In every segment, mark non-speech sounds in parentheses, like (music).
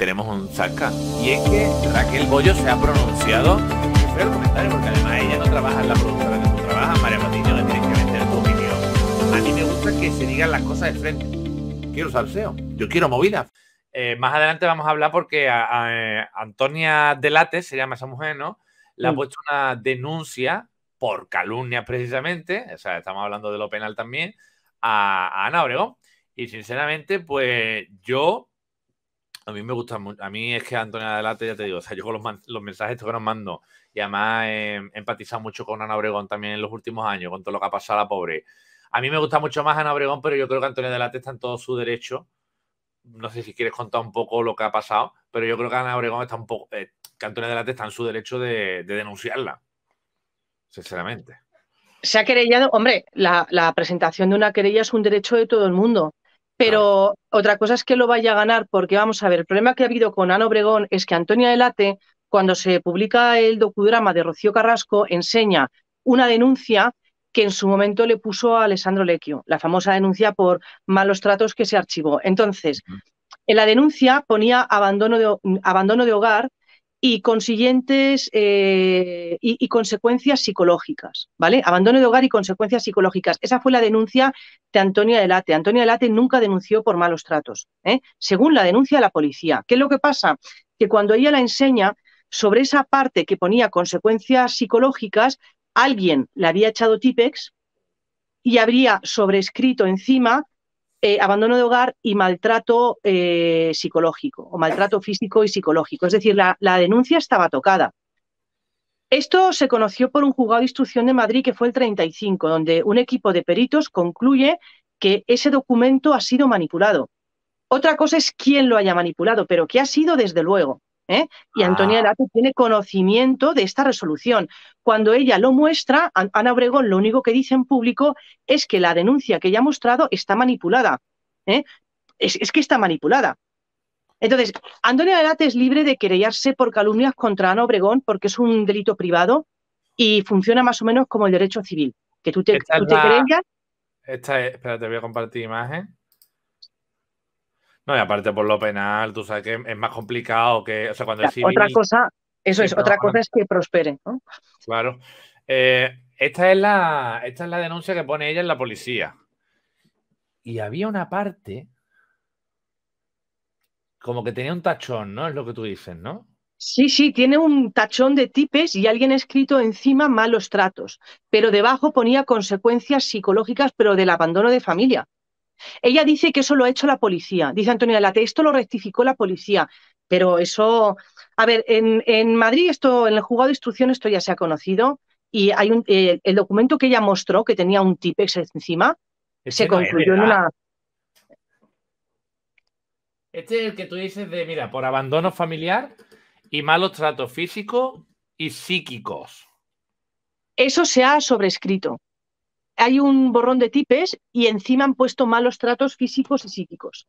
tenemos un saca. Y es que Raquel Bollo se ha pronunciado, comentario, porque además ella no trabaja en la productora que tú trabajas, María Patiño, le tienes que vender tu A mí me gusta que se digan las cosas de frente. Quiero salseo, yo quiero movida. Eh, más adelante vamos a hablar porque eh, Antonia Delate, se llama esa mujer, ¿no? Le ha mm. puesto una denuncia por calumnia precisamente, o sea, estamos hablando de lo penal también, a, a Ana Obregón. Y sinceramente, pues yo a mí me gusta mucho. A mí es que Antonia Adelante, ya te digo, o sea, yo con los, mensajes que nos mando, y además em, he empatizado mucho con Ana Obregón también en los últimos años, con todo lo que ha pasado a la pobre. A mí me gusta mucho más Ana Obregón, pero yo creo que Antonia Adelante está en todo su derecho. No sé si quieres contar un poco lo que ha pasado, pero yo creo que Ana Obregón está un poco. Eh, que Antonia Adelante está en su derecho de, denunciarla. Sinceramente se ha querellado, hombre, la, presentación de una querella es un derecho de todo el mundo. Pero otra cosa es que lo vaya a ganar, porque vamos a ver, el problema que ha habido con Ana Obregón es que Antonia Delate, cuando se publica el docudrama de Rocío Carrasco, enseña una denuncia que en su momento le puso a Alessandro Lecchio, la famosa denuncia por malos tratos que se archivó. Entonces, en la denuncia ponía abandono de, abandono de hogar y consiguientes eh, y, consecuencias psicológicas, ¿vale? Abandono de hogar y consecuencias psicológicas. Esa fue la denuncia de Antonia Delate. Antonia Delate nunca denunció por malos tratos, ¿eh? según la denuncia de la policía. ¿Qué es lo que pasa? Que cuando ella la enseña sobre esa parte que ponía consecuencias psicológicas, alguien le había echado típex y habría sobrescrito encima eh, abandono de hogar y maltrato eh, psicológico o maltrato físico y psicológico. Es decir, la, la, denuncia estaba tocada. Esto se conoció por un juzgado de instrucción de Madrid que fue el 35, donde un equipo de peritos concluye que ese documento ha sido manipulado. Otra cosa es quién lo haya manipulado, pero que ha sido desde luego. ¿eh? Y Antonia Arate ah. tiene conocimiento de esta resolución. Cuando ella lo muestra, Ana Obregón lo único que dice en público es que la denuncia que ella ha mostrado está manipulada. ¿eh? Es, que está manipulada. Entonces, Antonia Herate es libre de querellarse por calumnias contra Ana Obregón porque es un delito privado y funciona más o menos como el derecho civil. Que tú te, te querellas. voy a compartir imagen y aparte por lo penal, tú sabes que es más complicado que. cuando Otra cosa, eso es, otra cosa es que prosperen, ¿no? Claro. Eh, esta, es la, esta es la denuncia que pone ella en la policía. Y había una parte. Como que tenía un tachón, ¿no? Es lo que tú dices, ¿no? Sí, sí, tiene un tachón de tipes y alguien ha escrito encima malos tratos, pero debajo ponía consecuencias psicológicas, pero del abandono de familia. Ella dice que eso lo ha hecho la policía. Dice Antonio la esto lo rectificó la policía. Pero eso, a ver, en, Madrid esto, en el juzgado de instrucción esto ya se ha conocido y hay un, eh, el documento que ella mostró que tenía un tipex encima se construyó concluyó en una. Este es el que tú dices de, mira, por abandono familiar y malos tratos físicos y psíquicos. Eso se ha sobrescrito hay un borrón de tipes y encima han puesto malos tratos físicos y psíquicos.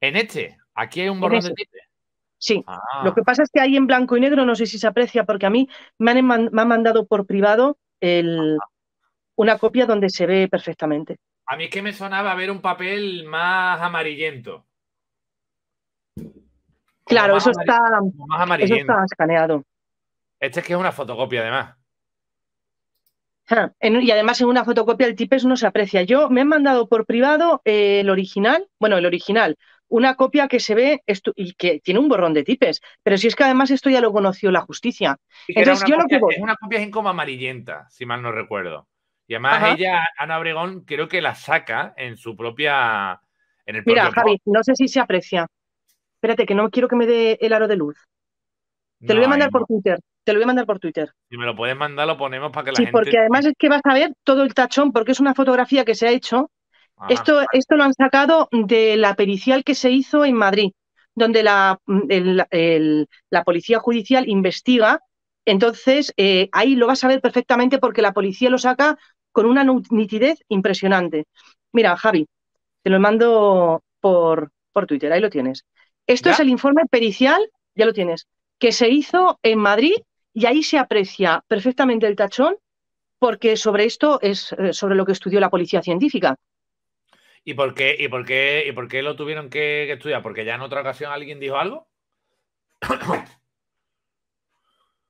En este, aquí hay un borrón de tipes. Sí, ah. lo que pasa es que hay en blanco y negro, no sé si se aprecia, porque a mí me han, me han mandado por privado una copia donde se ve perfectamente. A mí es que me sonaba ver un papel más amarillento. Claro, eso, está, eso está escaneado. Este es que es una fotocopia, además y además en una fotocopia el tipes no se aprecia. Yo me he mandado por privado eh, el original, bueno, el original, una copia que se ve y que tiene un borrón de tipes. Pero si es que además esto ya lo conoció la justicia. Entonces, yo lo que Es una copia en coma amarillenta, si mal no recuerdo. Y además ella, Ana Obregón, creo que la saca en su propia. En el Mira, Javi, no sé si se aprecia. Espérate, que no quiero que me dé el aro de luz. Te lo voy a mandar por Twitter. Te lo voy a mandar por Twitter. Si me lo puedes mandar, lo ponemos para que la gente... sí, Porque además es que vas a ver todo el tachón, porque es una fotografía que se ha hecho. Ah. Esto, esto lo han sacado de la pericial que se hizo en Madrid, donde la, la policía judicial investiga. Entonces, eh, ahí lo vas a ver perfectamente porque la policía lo saca con una nitidez impresionante. Mira, Javi, te lo mando por, por Twitter, ahí lo tienes. Esto es el informe pericial, ya lo tienes, que se hizo en Madrid y ahí se aprecia perfectamente el tachón porque sobre esto es eh, sobre lo que estudió la policía científica. ¿Y por qué, y por qué, y por qué lo tuvieron que, estudiar? ¿Porque ya en otra ocasión alguien dijo algo?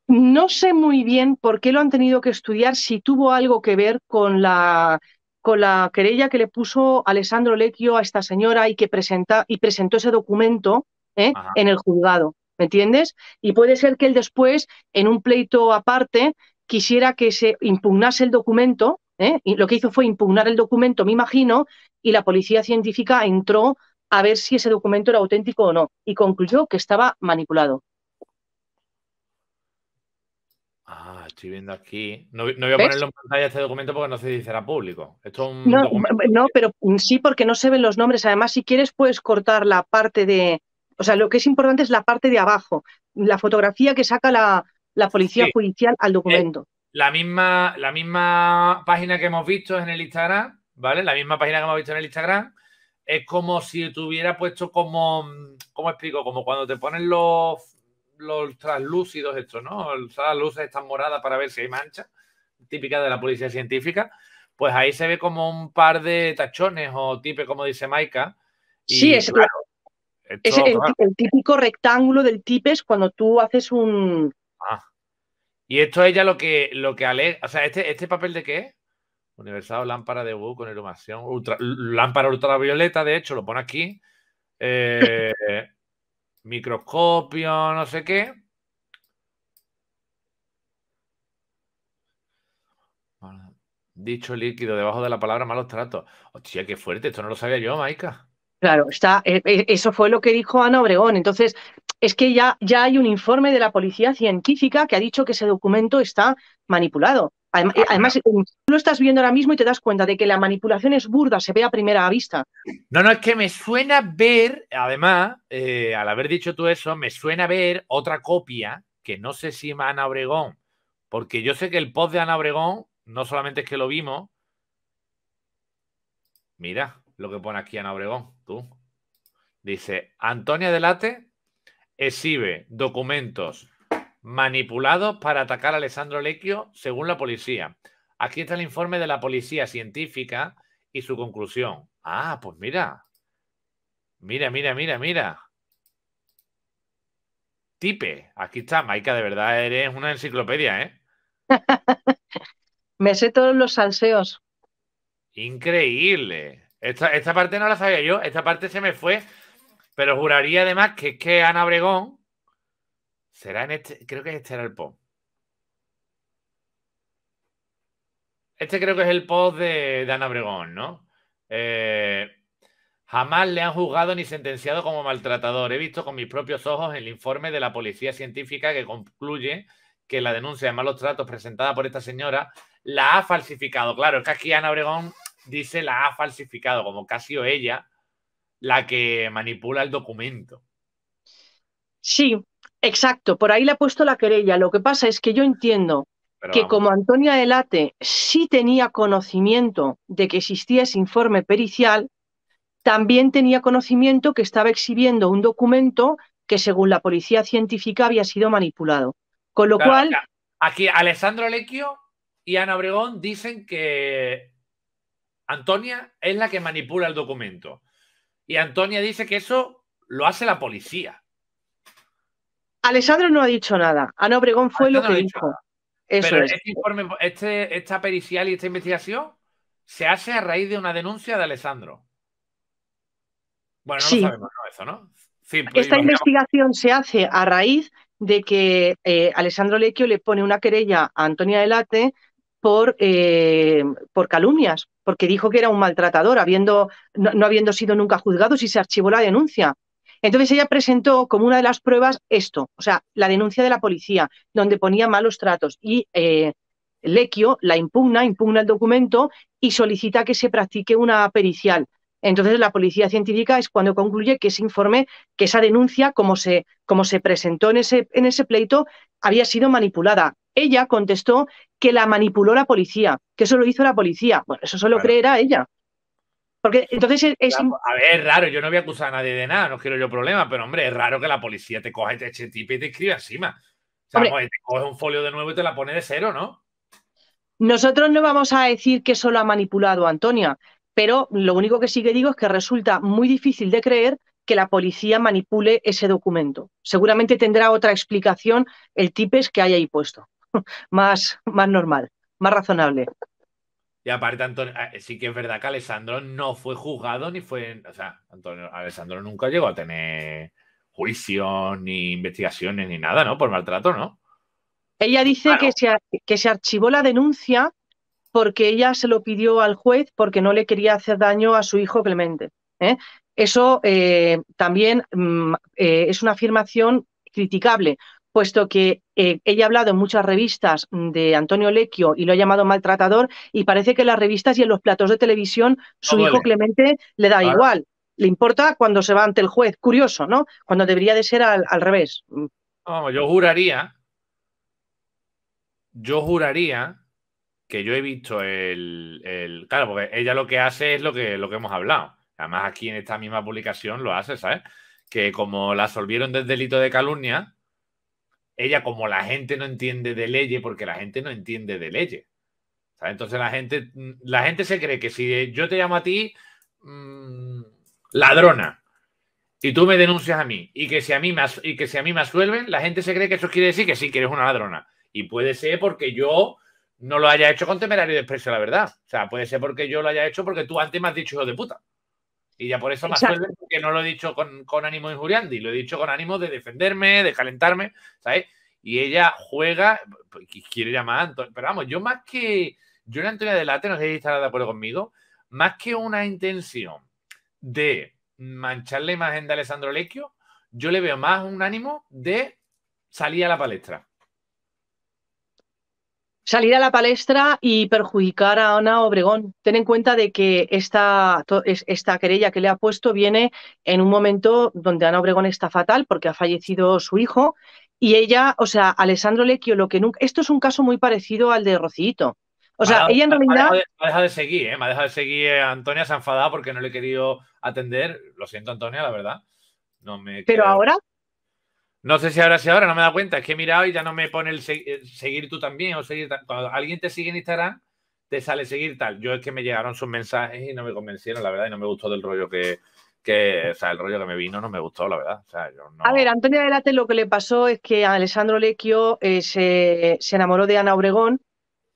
No sé muy bien por qué lo han tenido que estudiar, si tuvo algo que ver con la, con la querella que le puso Alessandro Lecchio a esta señora y que presenta, y presentó ese documento ¿eh? en el juzgado. ¿Me entiendes? Y puede ser que él después, en un pleito aparte, quisiera que se impugnase el documento. ¿eh? Y lo que hizo fue impugnar el documento, me imagino, y la policía científica entró a ver si ese documento era auténtico o no y concluyó que estaba manipulado. Ah, estoy viendo aquí. No, voy a ponerlo en pantalla este documento porque no sé si será público. Esto no, pero sí porque no se ven los nombres. Además, si quieres, puedes cortar la parte de, o sea, lo que es importante es la parte de abajo, la fotografía que saca la, policía judicial al eh, documento. La misma, la misma página que hemos visto en el Instagram, ¿vale? La misma página que hemos visto en el Instagram es como si tuviera puesto como, ¿cómo explico? Como cuando te ponen los, los translúcidos estos, ¿no? las luces están moradas para ver si hay mancha, típica de la policía científica. Pues ahí se ve como un par de tachones o tipe, como dice Maika. sí, es claro, es el, típico rectángulo del es cuando tú haces un. Ah. Y esto es ya lo que, lo que O sea, ¿este, ¿este papel de qué es? Universal lámpara de Wu con iluminación lámpara ultravioleta, de hecho, lo pone aquí. Eh, (laughs) microscopio, no sé qué. Dicho líquido debajo de la palabra malos tratos. Hostia, qué fuerte, esto no lo sabía yo, Maika. Claro, está, e, e, eso fue lo que dijo Ana Obregón. Entonces, es que ya, ya hay un informe de la policía científica que ha dicho que ese documento está manipulado. Además, tú lo estás viendo ahora mismo y te das cuenta de que la manipulación es burda, se ve a primera vista. No, no, es que me suena ver, además, eh, al haber dicho tú eso, me suena ver otra copia que no sé si Ana Obregón, porque yo sé que el post de Ana Obregón, no solamente es que lo vimos, mira, lo que pone aquí Ana Obregón, tú. Dice, Antonia Delate exhibe documentos manipulados para atacar a Alessandro Lequio según la policía. Aquí está el informe de la policía científica y su conclusión. Ah, pues mira. Mira, mira, mira, mira. Tipe, aquí está, Maika, de verdad eres una enciclopedia, ¿eh? (laughs) Me sé todos los salseos. Increíble. Esta, parte no la sabía yo, esta parte se me fue, pero juraría además que es que Ana Obregón será en este, creo que este era el post. Este creo que es el post de, Ana Bregón ¿no? Eh, jamás le han juzgado ni sentenciado como maltratador. He visto con mis propios ojos el informe de la policía científica que concluye que la denuncia de malos tratos presentada por esta señora la ha falsificado. Claro, es que aquí Ana Obregón dice la ha falsificado, como casi o ella la que manipula el documento. Sí, exacto. Por ahí le ha puesto la querella. Lo que pasa es que yo entiendo que como Antonia Delate sí tenía conocimiento de que existía ese informe pericial, también tenía conocimiento que estaba exhibiendo un documento que según la policía científica había sido manipulado. Con lo cual... Aquí Alessandro Lecchio y Ana Obregón dicen que Antonia es la que manipula el documento. Y Antonia dice que eso lo hace la policía. Alessandro no ha dicho nada. Ana ah, Obregón fue lo que dijo. Pero este informe, este, esta pericial y esta investigación se hace a raíz de una denuncia de Alessandro. Bueno, no sabemos, Eso, ¿no? esta investigación se hace a raíz de que eh, Alessandro Lecchio le pone una querella a Antonia Delate por, eh, por calumnias, porque dijo que era un maltratador, habiendo, no, habiendo sido nunca juzgado si se archivó la denuncia. Entonces ella presentó como una de las pruebas esto, o sea, la denuncia de la policía, donde ponía malos tratos y eh, Lequio la impugna, impugna el documento y solicita que se practique una pericial. Entonces la policía científica es cuando concluye que ese informe, que esa denuncia, como se, como se presentó en ese, en ese pleito, había sido manipulada. Ella contestó que la manipuló la policía, que eso lo hizo la policía. Bueno, eso solo creerá ella. Porque entonces es. A ver, es raro, yo no voy a acusar a nadie de nada, no quiero yo problema, pero hombre, es raro que la policía te coja este tipo y te escribe encima. O sea, te coge un folio de nuevo y te la pone de cero, ¿no? Nosotros no vamos a decir que eso lo ha manipulado Antonia, pero lo único que sí que digo es que resulta muy difícil de creer que la policía manipule ese documento. Seguramente tendrá otra explicación el tipes que haya ahí puesto. (laughs) más, más normal, más razonable. Y aparte, Antonio, ah, sí que es verdad que Alessandro no fue juzgado ni fue. O sea, Antonio, Alessandro nunca llegó a tener juicio ni investigaciones, ni nada, ¿no? Por maltrato, ¿no? Ella dice que, se, que se archivó la denuncia porque ella se lo pidió al juez porque no le quería hacer daño a su hijo Clemente. ¿eh? Eso eh, también mm, eh, es una afirmación criticable, puesto que eh, ella ha hablado en muchas revistas de Antonio Lecchio y lo ha llamado maltratador, y parece que en las revistas y en los platos de televisión su hijo Clemente le da igual. Le importa cuando se va ante el juez, curioso, ¿no? Cuando debería de ser al, revés. No, mm. yo juraría, yo juraría que yo he visto el, el, Claro, porque ella lo que hace es lo que, lo que hemos hablado. Además, aquí en esta misma publicación lo hace, ¿sabes? Que como la absolvieron del delito de calumnia, ella como la gente no entiende de leyes, porque la gente no entiende de leyes. Entonces la gente, mm, la gente se cree que si eh, yo te llamo a ti mm, ladrona y tú me denuncias a mí y que si a mí más y que si a mí me asuelven, la gente se cree que eso quiere decir que sí, que eres una ladrona. Y puede ser porque yo no lo haya hecho con temerario desprecio, la verdad. O sea, puede ser porque yo lo haya hecho porque tú antes me has dicho hijo de puta. Y ya por eso más porque no lo he dicho con, con ánimo y lo he dicho con ánimo de defenderme, de calentarme, ¿sabes? Y ella juega, quiere llamar a Antonio. Pero vamos, yo más que. Yo en Antonia Adelante no sé si estará de acuerdo conmigo, más que una intención de manchar la imagen de Alessandro Lecchio, yo le veo más un ánimo de salir a la palestra salir a la palestra y perjudicar a Ana Obregón. Ten en cuenta de que esta, esta querella que le ha puesto viene en un momento donde Ana Obregón está fatal porque ha fallecido su hijo y ella, o sea, Alessandro Lecchio, lo que nunca... Esto es un caso muy parecido al de Rocito. O sea, ella en realidad... Me ha dejado de, seguir, ¿eh? Me ha dejado de seguir eh, Antonia, se ha enfadado porque no le he querido atender. Lo siento, Antonia, la verdad. No me Pero ahora, no sé si ahora si ahora, no me da cuenta. Es que he mirado y ya no me pone el, seguir tú también o seguir Cuando alguien te sigue en Instagram, te sale seguir tal. Yo es que me llegaron sus mensajes y no me convencieron, la verdad, y no me gustó del rollo que, que o sea, el rollo que me vino no me gustó, la verdad. O sea, A ver, Antonio Adelante lo que le pasó es que Alessandro Lecchio eh, se, enamoró de Ana Obregón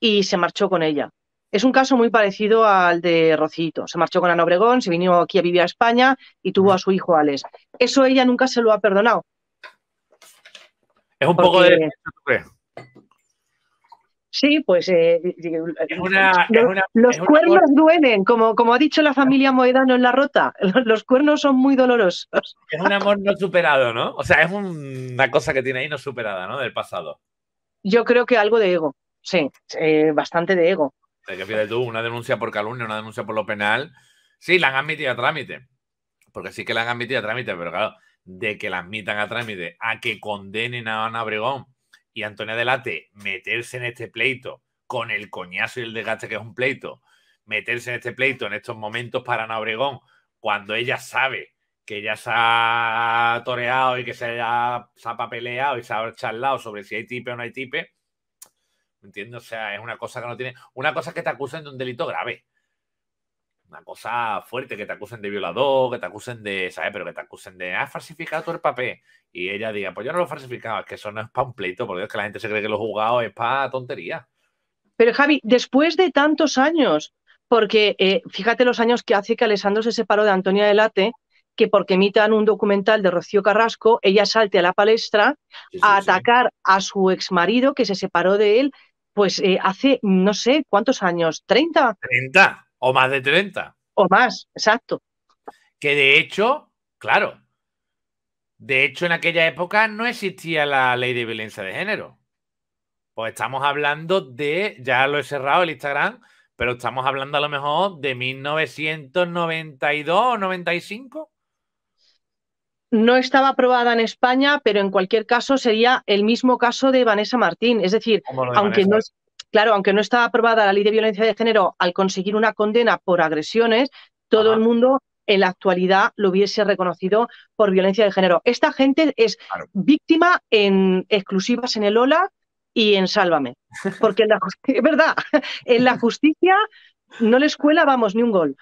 y se marchó con ella. Es un caso muy parecido al de Rocito. Se marchó con Ana Obregón, se vino aquí a vivir a España y tuvo a su hijo Alex. Eso ella nunca se lo ha perdonado. Es un poco de... Sí, pues los, cuernos duelen, como, como ha dicho la familia Moedano en La Rota, (laughs) los cuernos son muy dolorosos. Es un amor no superado, ¿no? O sea, es una cosa que tiene ahí no superada, ¿no? Del pasado. Yo creo que algo de ego, sí, eh, bastante de ego. Que de tú, una denuncia por calumnia, una denuncia por lo penal, sí, la han admitido a trámite, porque sí que la han admitido a trámite, pero claro, de que la admitan a trámite, a que condenen a Ana Obregón y a Antonia Delate meterse en este pleito con el coñazo y el desgaste que es un pleito, meterse en este pleito en estos momentos para Ana Obregón, cuando ella sabe que ya se ha toreado y que se ha, papeleado y se ha charlado sobre si hay tipe o no hay tipe, ¿me entiendes? O sea, es una cosa que no tiene... Una cosa que te acusan de un delito grave, una cosa fuerte, que te acusen de violador, que te acusen de, ¿sabes? Pero que te acusen de, has ah, falsificado el papel. Y ella diga, pues yo no lo he falsificado, es que eso no es para un pleito, porque es que la gente se cree que lo he jugado es para tontería. Pero Javi, después de tantos años, porque eh, fíjate los años que hace que Alessandro se separó de Antonia Delate, que porque emitan un documental de Rocío Carrasco, ella salte a la palestra a atacar a su ex exmarido que se separó de él, pues eh, hace no sé cuántos años, 30. 30, o más de 30. O más, exacto. Que de hecho, claro, de hecho en aquella época no existía la ley de violencia de género. Pues estamos hablando de, ya lo he cerrado el Instagram, pero estamos hablando a lo mejor de 1992 o 95. No estaba aprobada en España, pero en cualquier caso sería el mismo caso de Vanessa Martín. Es decir, aunque no... Claro, aunque no está aprobada la ley de violencia de género, al conseguir una condena por agresiones, todo el mundo en la actualidad lo hubiese reconocido por violencia de género. Esta gente es víctima en exclusivas en el OLA y en Sálvame. Porque la, (laughs) es verdad, en la justicia no les cuela, vamos, ni un gol.